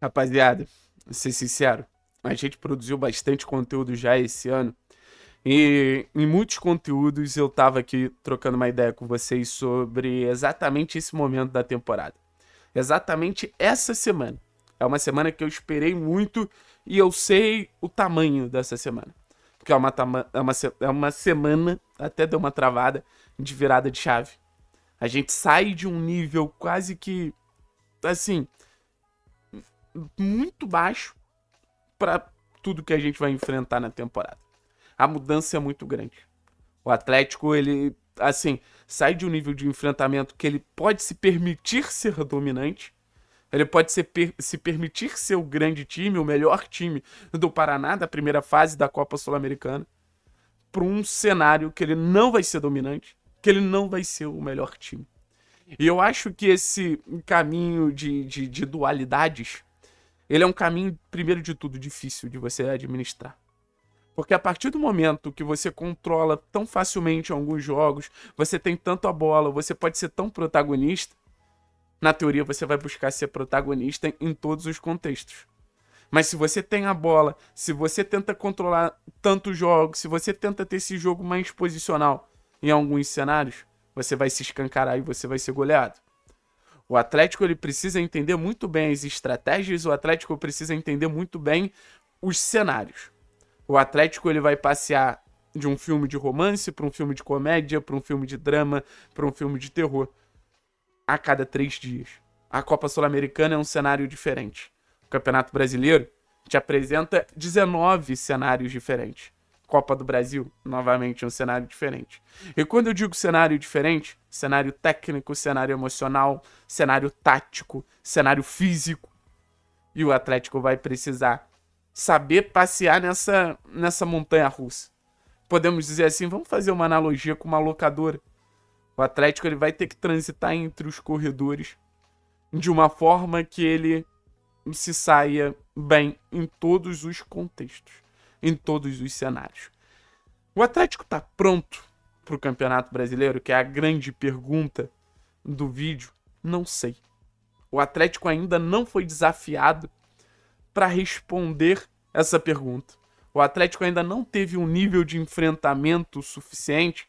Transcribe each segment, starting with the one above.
Rapaziada, vou ser sincero, a gente produziu bastante conteúdo já esse ano. E em muitos conteúdos eu tava aqui trocando uma ideia com vocês sobre exatamente esse momento da temporada. Exatamente essa semana. É uma semana que eu esperei muito e eu sei o tamanho dessa semana. Que é uma, é uma, é uma semana, até deu uma travada, de virada de chave. A gente sai de um nível quase que. Assim, muito baixo para tudo que a gente vai enfrentar na temporada. A mudança é muito grande. O Atlético, ele, assim, sai de um nível de enfrentamento que ele pode se permitir ser dominante, ele pode se, per se permitir ser o grande time, o melhor time do Paraná da primeira fase da Copa Sul-Americana, para um cenário que ele não vai ser dominante, que ele não vai ser o melhor time. E eu acho que esse caminho de, de, de dualidades ele é um caminho, primeiro de tudo, difícil de você administrar. Porque a partir do momento que você controla tão facilmente alguns jogos, você tem tanto a bola, você pode ser tão protagonista, na teoria você vai buscar ser protagonista em todos os contextos. Mas se você tem a bola, se você tenta controlar tanto o jogo, se você tenta ter esse jogo mais posicional em alguns cenários, você vai se escancarar e você vai ser goleado. O Atlético ele precisa entender muito bem as estratégias, o Atlético precisa entender muito bem os cenários. O Atlético ele vai passear de um filme de romance para um filme de comédia, para um filme de drama, para um filme de terror a cada três dias. A Copa Sul-Americana é um cenário diferente. O Campeonato Brasileiro te apresenta 19 cenários diferentes. Copa do Brasil, novamente um cenário diferente. E quando eu digo cenário diferente, cenário técnico, cenário emocional, cenário tático, cenário físico. E o Atlético vai precisar saber passear nessa, nessa montanha russa. Podemos dizer assim, vamos fazer uma analogia com uma locadora. O Atlético ele vai ter que transitar entre os corredores de uma forma que ele se saia bem em todos os contextos em todos os cenários. O Atlético está pronto para o Campeonato Brasileiro, que é a grande pergunta do vídeo? Não sei. O Atlético ainda não foi desafiado para responder essa pergunta. O Atlético ainda não teve um nível de enfrentamento suficiente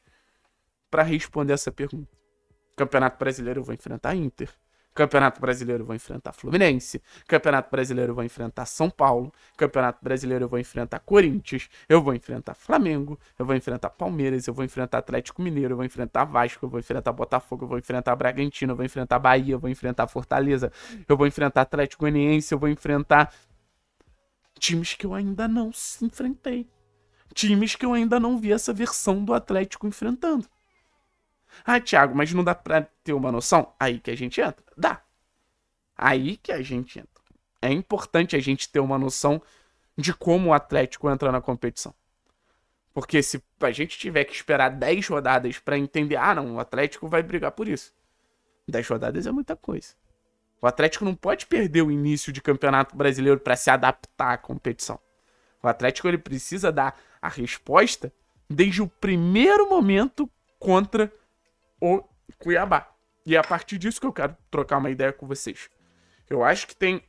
para responder essa pergunta. Campeonato Brasileiro eu vou enfrentar a Inter. Campeonato Brasileiro eu vou enfrentar Fluminense. Campeonato Brasileiro eu vou enfrentar São Paulo. Campeonato Brasileiro eu vou enfrentar Corinthians. Eu vou enfrentar Flamengo. Eu vou enfrentar Palmeiras. Eu vou enfrentar Atlético Mineiro. Eu vou enfrentar Vasco. Eu vou enfrentar Botafogo. Eu vou enfrentar Bragantino. Eu vou enfrentar Bahia. Eu vou enfrentar Fortaleza. Eu vou enfrentar Atlético Goianiense. Eu vou enfrentar times que eu ainda não enfrentei. Times que eu ainda não vi essa versão do Atlético enfrentando. Ah, Thiago, mas não dá pra ter uma noção? Aí que a gente entra. Dá. Aí que a gente entra. É importante a gente ter uma noção de como o Atlético entra na competição. Porque se a gente tiver que esperar 10 rodadas para entender, ah, não, o Atlético vai brigar por isso. 10 rodadas é muita coisa. O Atlético não pode perder o início de Campeonato Brasileiro para se adaptar à competição. O Atlético ele precisa dar a resposta desde o primeiro momento contra o Cuiabá. E é a partir disso que eu quero trocar uma ideia com vocês. Eu acho que tem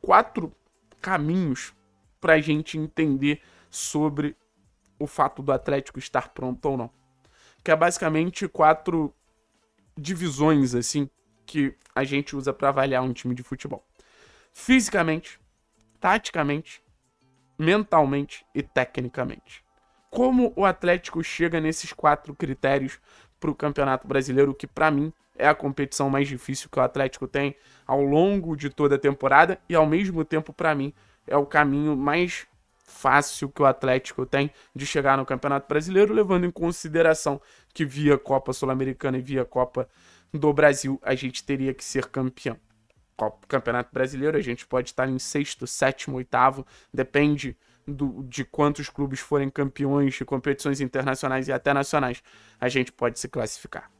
quatro caminhos para a gente entender sobre o fato do Atlético estar pronto ou não. Que é basicamente quatro divisões assim que a gente usa para avaliar um time de futebol. Fisicamente, taticamente, mentalmente e tecnicamente. Como o Atlético chega nesses quatro critérios para o Campeonato Brasileiro, que para mim é a competição mais difícil que o Atlético tem ao longo de toda a temporada e ao mesmo tempo para mim é o caminho mais fácil que o Atlético tem de chegar no Campeonato Brasileiro, levando em consideração que via Copa Sul-Americana e via Copa do Brasil a gente teria que ser campeão. Campeonato Brasileiro a gente pode estar em sexto, sétimo, oitavo, depende do, de quantos clubes forem campeões de competições internacionais e até nacionais, a gente pode se classificar.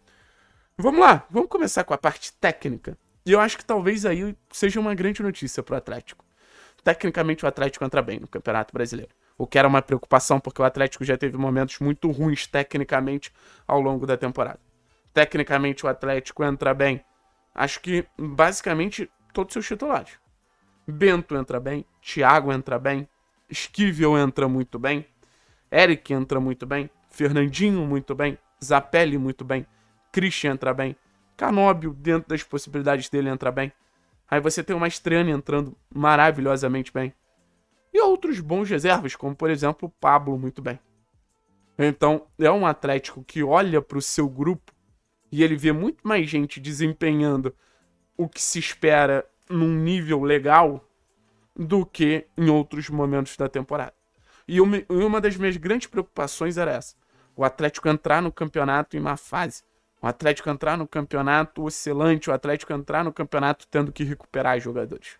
Vamos lá, vamos começar com a parte técnica. E eu acho que talvez aí seja uma grande notícia para o Atlético. Tecnicamente, o Atlético entra bem no Campeonato Brasileiro. O que era uma preocupação, porque o Atlético já teve momentos muito ruins tecnicamente ao longo da temporada. Tecnicamente, o Atlético entra bem. Acho que basicamente todos os seus titulares. Bento entra bem, Thiago entra bem, Esquivel entra muito bem. Eric entra muito bem. Fernandinho muito bem. Zapelli muito bem. Christian entra bem. Canóbio, dentro das possibilidades dele, entra bem. Aí você tem o Mastriani entrando maravilhosamente bem. E outros bons reservas, como por exemplo o Pablo, muito bem. Então, é um Atlético que olha para o seu grupo e ele vê muito mais gente desempenhando o que se espera num nível legal do que em outros momentos da temporada. E uma, das minhas grandes preocupações era essa: o Atlético entrar no campeonato em má fase, o Atlético entrar no campeonato oscilante, o Atlético entrar no campeonato tendo que recuperar jogadores.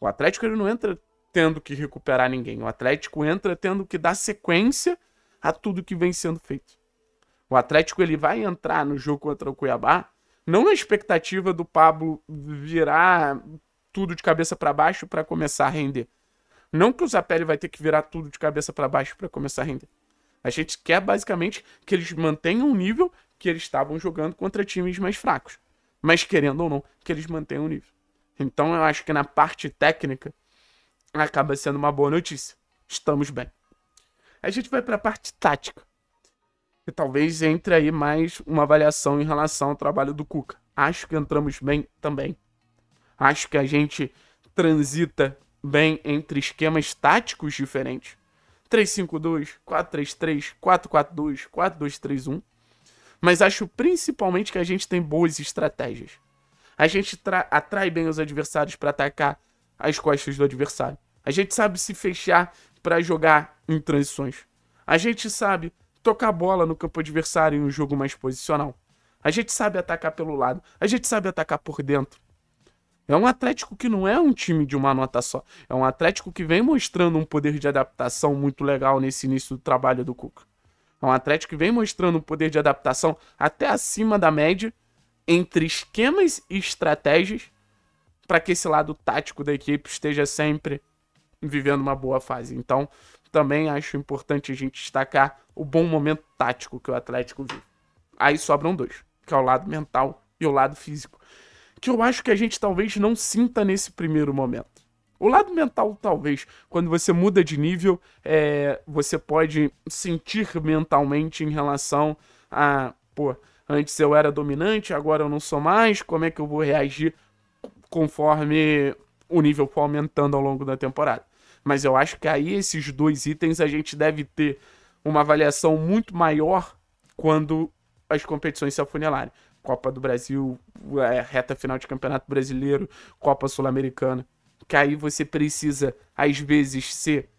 O Atlético ele não entra tendo que recuperar ninguém, o Atlético entra tendo que dar sequência a tudo que vem sendo feito. O Atlético ele vai entrar no jogo contra o Cuiabá não na expectativa do Pablo virar tudo de cabeça para baixo para começar a render. Não que o Zapelli vai ter que virar tudo de cabeça para baixo para começar a render. A gente quer basicamente que eles mantenham o nível que eles estavam jogando contra times mais fracos. Mas querendo ou não, que eles mantenham o nível. Então eu acho que na parte técnica acaba sendo uma boa notícia. Estamos bem. A gente vai para a parte tática. E talvez entre aí mais uma avaliação em relação ao trabalho do Cuca. Acho que entramos bem também. Acho que a gente transita bem entre esquemas táticos diferentes. 3-5-2, 4-3-3, 4-4-2, 4-2-3-1. Mas acho principalmente que a gente tem boas estratégias. A gente atrai bem os adversários para atacar as costas do adversário. A gente sabe se fechar para jogar em transições. A gente sabe tocar bola no campo adversário em um jogo mais posicional. A gente sabe atacar pelo lado. A gente sabe atacar por dentro. É um Atlético que não é um time de uma nota só. É um Atlético que vem mostrando um poder de adaptação muito legal nesse início do trabalho do Cuca. É um Atlético que vem mostrando um poder de adaptação até acima da média entre esquemas e estratégias para que esse lado tático da equipe esteja sempre vivendo uma boa fase. Então, também acho importante a gente destacar o bom momento tático que o Atlético vive. Aí sobram dois, que é o lado mental e o lado físico que eu acho que a gente talvez não sinta nesse primeiro momento. O lado mental, talvez, quando você muda de nível, é, você pode sentir mentalmente em relação a, pô, antes eu era dominante, agora eu não sou mais, como é que eu vou reagir conforme o nível for aumentando ao longo da temporada. Mas eu acho que aí esses dois itens a gente deve ter uma avaliação muito maior quando as competições se afunilarem. Copa do Brasil, é, reta final de Campeonato Brasileiro, Copa Sul-Americana. Que aí você precisa, às vezes, ser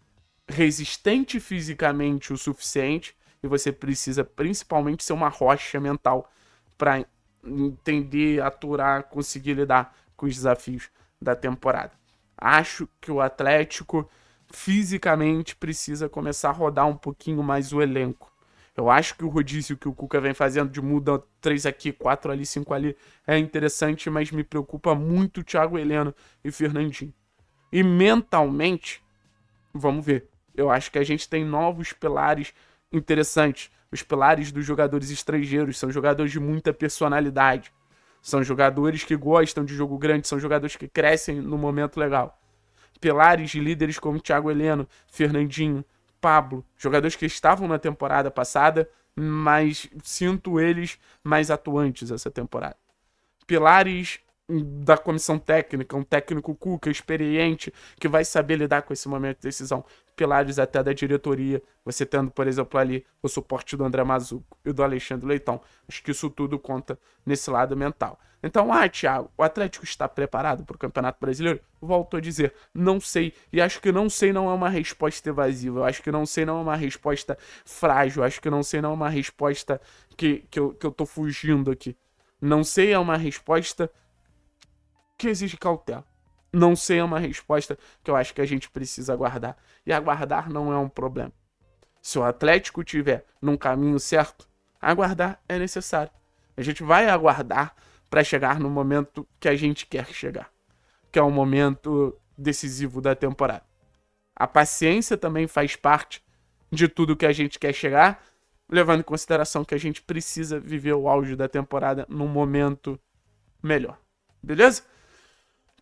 resistente fisicamente o suficiente e você precisa principalmente ser uma rocha mental para entender, aturar, conseguir lidar com os desafios da temporada. Acho que o Atlético fisicamente precisa começar a rodar um pouquinho mais o elenco. Eu acho que o rodízio que o Cuca vem fazendo de muda três aqui, quatro ali, cinco ali é interessante, mas me preocupa muito o Thiago Heleno e Fernandinho. E mentalmente, vamos ver. Eu acho que a gente tem novos pilares interessantes. Os pilares dos jogadores estrangeiros são jogadores de muita personalidade. São jogadores que gostam de jogo grande, são jogadores que crescem no momento legal. Pilares de líderes como Thiago Heleno, Fernandinho, Pablo, jogadores que estavam na temporada passada, mas sinto eles mais atuantes essa temporada. Pilares da comissão técnica, um técnico cuca, é experiente, que vai saber lidar com esse momento de decisão. Pilares até da diretoria, você tendo, por exemplo, ali o suporte do André Mazuco e do Alexandre Leitão. Acho que isso tudo conta nesse lado mental. Então, ah, Thiago, o Atlético está preparado para o Campeonato Brasileiro? Volto a dizer, não sei. E acho que não sei não é uma resposta evasiva. Eu acho que não sei não é uma resposta frágil. Eu acho que não sei não é uma resposta que, que, eu, que eu tô fugindo aqui. Não sei é uma resposta que exige cautela. Não sei é uma resposta que eu acho que a gente precisa aguardar. E aguardar não é um problema. Se o Atlético tiver num caminho certo, aguardar é necessário. A gente vai aguardar para chegar no momento que a gente quer chegar, que é o momento decisivo da temporada. A paciência também faz parte de tudo que a gente quer chegar, levando em consideração que a gente precisa viver o auge da temporada num momento melhor. Beleza?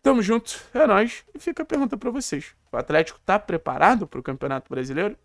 Tamo junto, é nóis. E fica a pergunta para vocês: o Atlético tá preparado para o Campeonato Brasileiro?